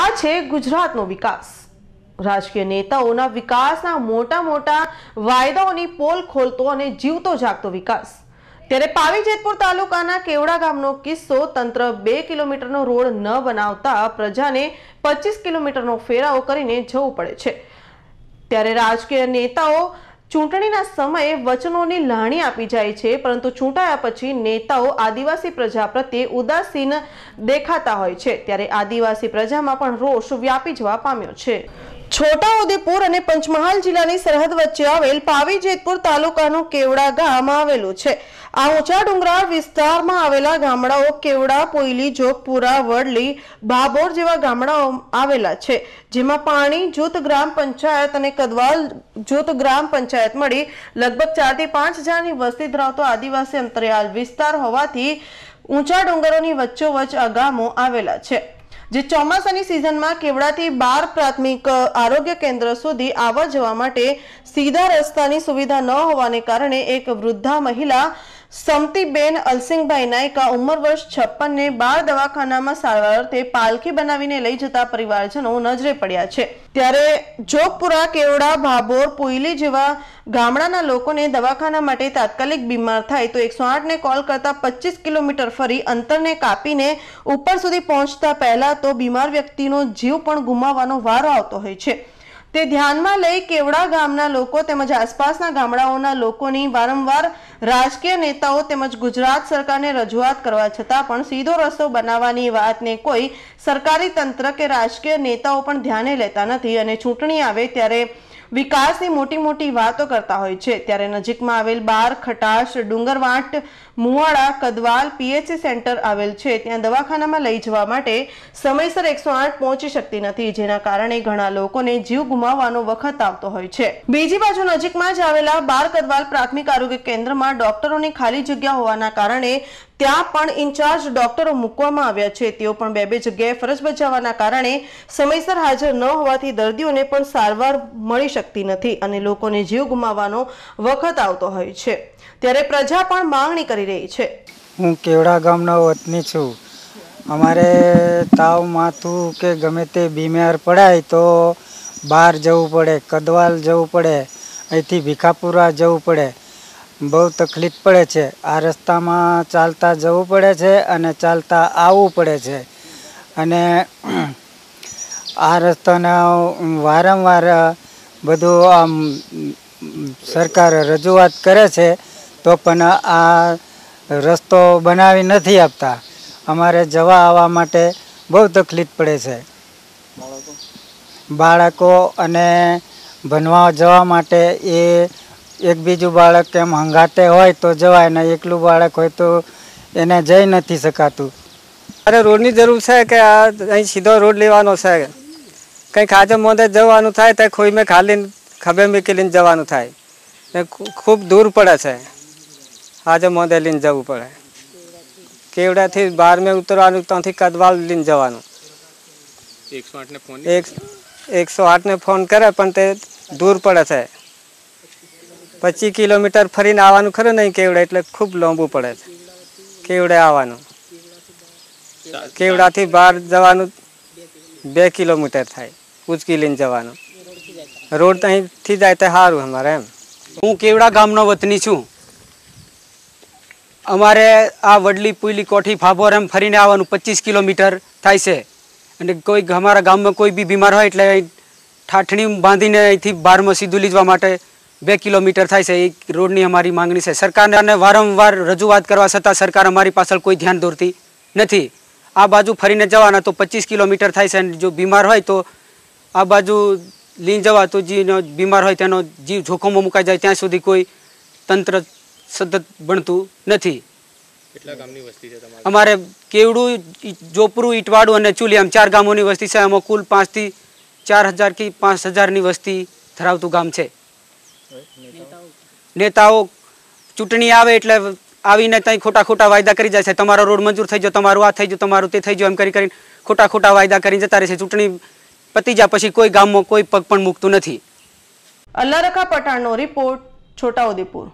આ છે ગુજરાતનો વિકાસ રાજકીય નેતાઓના વિકાસના મોટા મોટા વાયદાઓની પોલ ખોલતો અને જીવતો જાગતો વિકાસ ત્યારે પાવીજેતપુર તાલુકાના કેવડા ગામનો કિસ્સો તંત્ર બે કિલોમીટરનો રોડ ન બનાવતા પ્રજાને પચીસ કિલોમીટરનો ફેરાવો કરીને જવું પડે છે ત્યારે રાજકીય નેતાઓ ચૂંટણીના સમયે વચનોની લહાણી આપી જાય છે પરંતુ ચૂંટાયા પછી નેતાઓ આદિવાસી પ્રજા પ્રત્યે ઉદાસીન દેખાતા હોય છે ત્યારે આદિવાસી પ્રજામાં પણ રોષ વ્યાપી જવા પામ્યો છે છોટા ઉદેપુર અને પંચમહાલ જિલ્લાની સરહદ વચ્ચે આવેલ પાવી જેતપુર તાલુકાનું કેવડા ગામ આવેલું છે આ ઊંચા ડુંગરાળ વિસ્તારમાં આવેલા ગામડાઓ કેવડા પોઈલી જોગપુરા વડલી ભાબોર જેવા ગામડાઓ આવેલા છે જેમાં પાણી જૂથ ગ્રામ પંચાયત અને કદવાલ જૂથ ગ્રામ પંચાયત મળી લગભગ ચારથી પાંચ હજારની વસ્તી ધરાવતો આદિવાસી અંતરિયાળ વિસ્તાર હોવાથી ઊંચા ડુંગરોની વચ્ચોવચ્ચ આ ગામો આવેલા છે જે ચોમાસાની સિઝનમાં કેવડાથી બાર પ્રાથમિક આરોગ્ય કેન્દ્ર સુધી આવવા જવા માટે સીધા રસ્તાની સુવિધા ન હોવાને કારણે એક વૃદ્ધા મહિલા સમતીબેન અલસિંગભાઈ નાયકા ઉંમર વર્ષ છપ્પનને બાળ દવાખાનામાં સારવાર પાલખી બનાવીને લઈ જતા પરિવારજનો નજરે પડ્યા છે ત્યારે જોગપુરા કેવડા ભાભોર પોઈલી જેવા ગામડાના લોકોને દવાખાના માટે તાત્કાલિક બીમાર થાય તો એકસો આઠને કોલ કરતા પચીસ કિલોમીટર ફરી અંતરને કાપીને ઉપર સુધી પહોંચતા પહેલાં તો બીમાર વ્યક્તિનો જીવ પણ ગુમાવવાનો વારો આવતો હોય છે તે ધ્યાનમાં લઈ કેવડા ગામના લોકો તેમજ આસપાસના ગામડાઓના લોકોની વારંવાર રાજકીય નેતાઓ તેમજ ગુજરાત સરકારને રજૂઆત કરવા છતાં પણ સીધો રસ્તો બનાવવાની વાતને કોઈ સરકારી તંત્ર કે રાજકીય નેતાઓ પણ ધ્યાને લેતા નથી અને ચૂંટણી આવે ત્યારે વિકાસની મોટી મોટી વાતો કરતા હોય છે ત્યારે નજીકમાં આવેલ બાર ખટાશ ડુંગરવાટ મુવાડા કદવાલ પીએચસી સેન્ટર આવેલ છે ત્યાં દવાખાનામાં લઈ જવા માટે સમયસર એકસો આઠ પહોંચી શકતી નથી જેના કારણે ઘણા લોકોને જીવ ગુમાવવાનો વખત આવતો હોય છે બીજી બાજુ નજીકમાં જ આવેલા બાર કદવાલ પ્રાથમિક આરોગ્ય કેન્દ્રમાં ડોક્ટરોની ખાલી જગ્યા હોવાના કારણે ત્યાં પણ ઇન્ચાર્જ ડોક્ટરો મૂકવામાં આવ્યા છે તેઓ પણ બે બે જગ્યાએ ફરજ બજાવવાના કારણે સમયસર હાજર ન હોવાથી દર્દીઓને પણ સારવાર મળી શકતી નથી અને લોકોને જીવ ગુમાવવાનો વખત આવતો હોય છે ત્યારે પ્રજા પણ માંગણી કરી રહી છે હું કેવડા ગામનો વતની છું અમારે તાવ માથું કે ગમે તે બીમાર પડાય તો બહાર જવું પડે કદવાલ જવું પડે અહીંથી ભીખાપુરા જવું પડે બહુ તકલીફ પડે છે આ રસ્તામાં ચાલતા જવું પડે છે અને ચાલતા આવવું પડે છે અને આ રસ્તાને વારંવાર બધું આમ સરકાર રજૂઆત કરે છે તો પણ આ રસ્તો બનાવી નથી આપતા અમારે જવા આવવા માટે બહુ તકલીફ પડે છે બાળકો અને ભણવા જવા માટે એ એક બીજું બાળક એમ હંગાતે હોય તો જવાય ને એકલું બાળક હોય તો એને જઈ નથી શકાતું અરે રોડની જરૂર છે કે આ અહીં સીધો રોડ લેવાનો છે કંઈક ખાજે મોંધે જવાનું થાય તો ખોઈ મેં ખાલી ખભે મેકીલીને જવાનું થાય ને ખૂબ દૂર પડે છે હાજે મોંધે લઈને જવું પડે કેવડાથી બાર મેં ઉતરવાનું ત્યાંથી કદવાલ લઈને જવાનું એકસો એકસો આઠને ફોન કરે પણ તે દૂર પડે છે 25 કિલોમીટર ફરીને આવવાનું ખરું નહી કેવડા એટલે ખૂબ લાંબુ પડે છે કેવડા આવવાનું કેવડા થી બહાર જવાનું 2 કિલોમીટર થાય ઉજકીલિન જવાનું રોડ તહી થી જાય તો હારું અમારે હું કેવડા ગામનો વતની છું અમારે આ વડલી પૂલી કોઠી ફાબોર એમ ફરીને આવવાનું 25 કિલોમીટર થાય છે અને કોઈ અમારા ગામમાં કોઈ બી બીમાર હોય એટલે ઠાઠણી બાંધીને આ થી બહાર માં સીધું લીજવા માટે બે કિલોમીટર થાય છે એ રોડની અમારી માંગણી છે સરકારને વારંવાર રજૂઆત કરવા છતાં સરકાર અમારી પાછળ કોઈ ધ્યાન દોરતી નથી આ બાજુ ફરીને જવાના તો પચીસ કિલોમીટર થાય છે અને જો બીમાર હોય તો આ બાજુ લઈ જવા તો જેનો બીમાર હોય તેનો જીવ જોખમો મુકાઈ જાય ત્યાં સુધી કોઈ તંત્ર સતત બનતું નથી અમારે કેવડું જોપરું ઈટવાડું અને ચૂલી એમ ચાર ગામોની વસ્તી છે એમાં કુલ પાંચથી ચાર હજાર કે પાંચ હજારની વસ્તી ધરાવતું ગામ છે નેતાઓ ચૂંટણી આવે એટલે આવીને ત્યાં ખોટા ખોટા વાયદા કરી જાય છે તમારો રોડ મંજૂર થઈ જાય તમારું આ થઈ જાય તમારું તે થઈ જાય એમ કરી કરીને ખોટા ખોટા વાયદા કરી જતા રહે છે ચૂંટણી પતી જાય પછી કોઈ ગામમાં કોઈ પગ પણ મૂકતું નથી અલ્લારકા પટાણનો રિપોર્ટ છોટાઉદેપુર